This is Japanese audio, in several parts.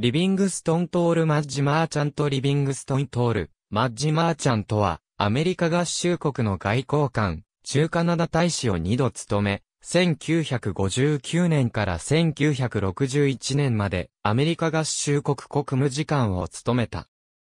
リビングストントールマッジマーチャントリビングストントールマッジマーチャントはアメリカ合衆国の外交官、中カナダ大使を2度務め、1959年から1961年までアメリカ合衆国国務次官を務めた。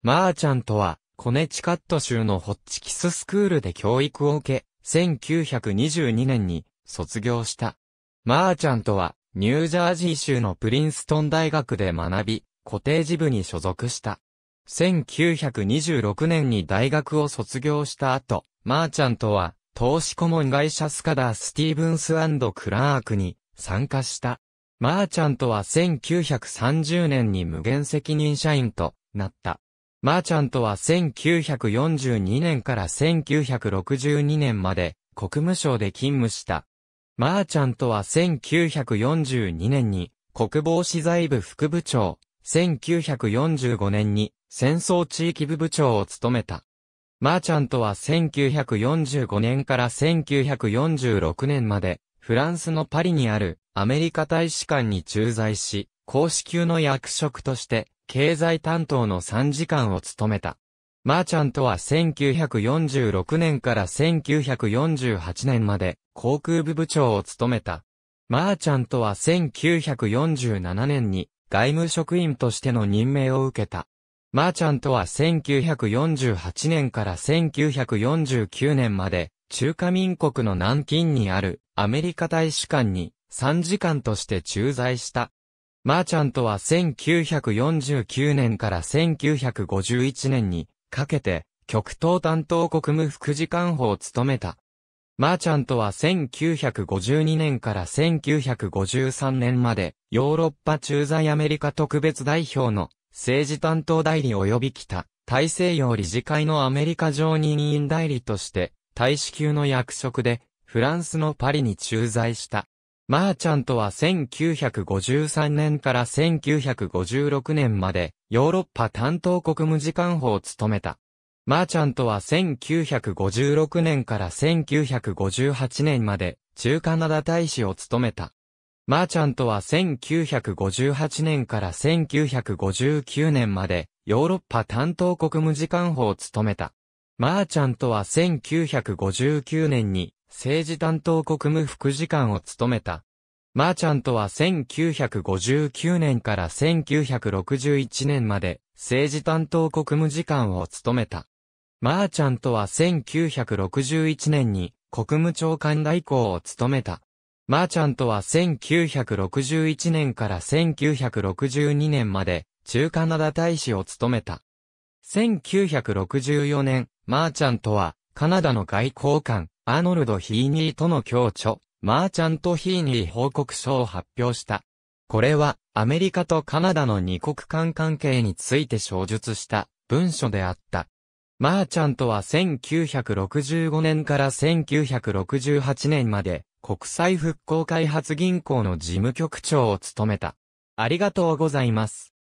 マーチャントはコネチカット州のホッチキススクールで教育を受け、1922年に卒業した。マーチャントはニュージャージー州のプリンストン大学で学び、コテージ部に所属した。1926年に大学を卒業した後、マーチャントは、投資顧問会社スカダー・スティーブンスクラークに参加した。マーチャントは1930年に無限責任社員となった。マーチャントは1942年から1962年まで国務省で勤務した。マーチャントは1942年に国防資材部副部長、1945年に戦争地域部部長を務めた。マーチャントは1945年から1946年までフランスのパリにあるアメリカ大使館に駐在し、公式級の役職として経済担当の参事官を務めた。マーチャントは1946年から1948年まで航空部部長を務めた。マーチャントは1947年に外務職員としての任命を受けた。マーチャントは1948年から1949年まで中華民国の南京にあるアメリカ大使館に3時間として駐在した。マーチャントは1949年から1951年にかけて、極東担当国務副次官補を務めた。マーチャントは1952年から1953年まで、ヨーロッパ駐在アメリカ特別代表の政治担当代理及び北、大西洋理事会のアメリカ常任委員代理として、大使級の役職で、フランスのパリに駐在した。マーチャントは1953年から1956年までヨーロッパ担当国務次官補を務めた。マーチャントは1956年から1958年まで中カナダ大使を務めた。マーチャントは1958年から1959年までヨーロッパ担当国務次官補を務めた。マーチャントは1959年に政治担当国務副次官を務めた。マーチャントは1959年から1961年まで政治担当国務次官を務めた。マーチャントは1961年に国務長官代行を務めた。マーチャントは1961年から1962年まで中カナダ大使を務めた。1964年、マーチャントはカナダの外交官、アーノルド・ヒーニーとの共著、マーチャント・ヒーニー報告書を発表した。これは、アメリカとカナダの二国間関係について衝述した文書であった。マーチャントは1965年から1968年まで国際復興開発銀行の事務局長を務めた。ありがとうございます。